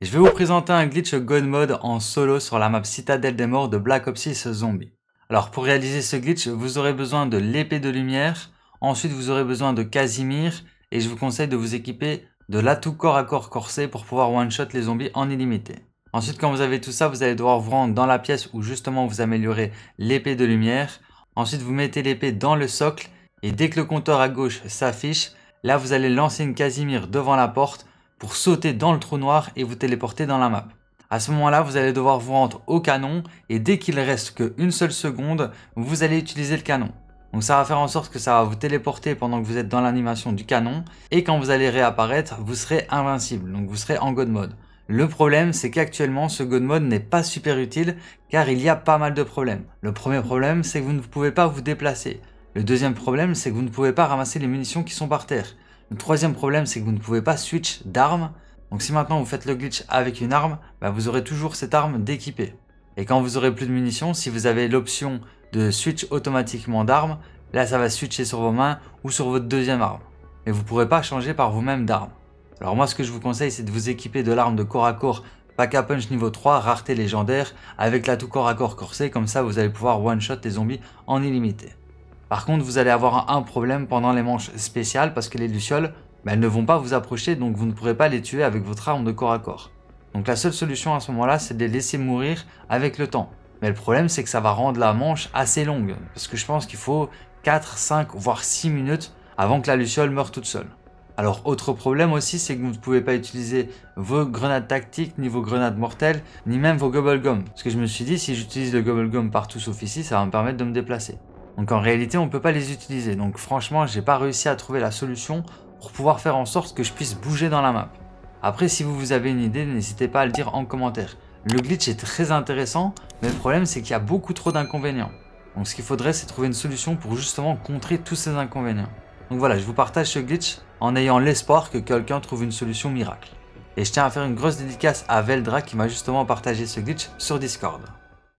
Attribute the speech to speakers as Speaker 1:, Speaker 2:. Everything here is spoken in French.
Speaker 1: Je vais vous présenter un glitch God Mode en solo sur la map Citadelle des Morts de Black Ops 6 Zombie. Alors pour réaliser ce glitch, vous aurez besoin de l'épée de lumière, ensuite vous aurez besoin de Casimir, et je vous conseille de vous équiper de l'atout corps à corps corsé pour pouvoir one-shot les zombies en illimité. Ensuite quand vous avez tout ça, vous allez devoir vous rendre dans la pièce où justement vous améliorez l'épée de lumière, ensuite vous mettez l'épée dans le socle, et dès que le compteur à gauche s'affiche, là vous allez lancer une Casimir devant la porte sauter dans le trou noir et vous téléporter dans la map. À ce moment-là, vous allez devoir vous rendre au canon et dès qu'il reste qu'une seule seconde, vous allez utiliser le canon. Donc ça va faire en sorte que ça va vous téléporter pendant que vous êtes dans l'animation du canon et quand vous allez réapparaître, vous serez invincible, donc vous serez en god mode. Le problème, c'est qu'actuellement, ce God Mode n'est pas super utile car il y a pas mal de problèmes. Le premier problème, c'est que vous ne pouvez pas vous déplacer. Le deuxième problème, c'est que vous ne pouvez pas ramasser les munitions qui sont par terre. Le troisième problème, c'est que vous ne pouvez pas switch d'arme. Donc si maintenant vous faites le glitch avec une arme, bah, vous aurez toujours cette arme d'équipée. Et quand vous aurez plus de munitions, si vous avez l'option de switch automatiquement d'arme, là ça va switcher sur vos mains ou sur votre deuxième arme. Mais vous ne pourrez pas changer par vous-même d'arme. Alors moi ce que je vous conseille c'est de vous équiper de l'arme de corps à corps Pack à Punch niveau 3, rareté légendaire, avec l'atout corps à corps corsé, comme ça vous allez pouvoir one-shot les zombies en illimité. Par contre, vous allez avoir un problème pendant les manches spéciales parce que les lucioles, bah, elles ne vont pas vous approcher, donc vous ne pourrez pas les tuer avec votre arme de corps à corps. Donc la seule solution à ce moment-là, c'est de les laisser mourir avec le temps. Mais le problème, c'est que ça va rendre la manche assez longue, parce que je pense qu'il faut 4, 5, voire 6 minutes avant que la luciole meure toute seule. Alors autre problème aussi, c'est que vous ne pouvez pas utiliser vos grenades tactiques, ni vos grenades mortelles, ni même vos gobble gum. Parce que je me suis dit, si j'utilise le gobble gum partout sauf ici, ça va me permettre de me déplacer. Donc en réalité, on ne peut pas les utiliser. Donc franchement, j'ai pas réussi à trouver la solution pour pouvoir faire en sorte que je puisse bouger dans la map. Après, si vous, vous avez une idée, n'hésitez pas à le dire en commentaire. Le glitch est très intéressant, mais le problème c'est qu'il y a beaucoup trop d'inconvénients. Donc ce qu'il faudrait, c'est trouver une solution pour justement contrer tous ces inconvénients. Donc voilà, je vous partage ce glitch en ayant l'espoir que quelqu'un trouve une solution miracle. Et je tiens à faire une grosse dédicace à Veldra qui m'a justement partagé ce glitch sur Discord.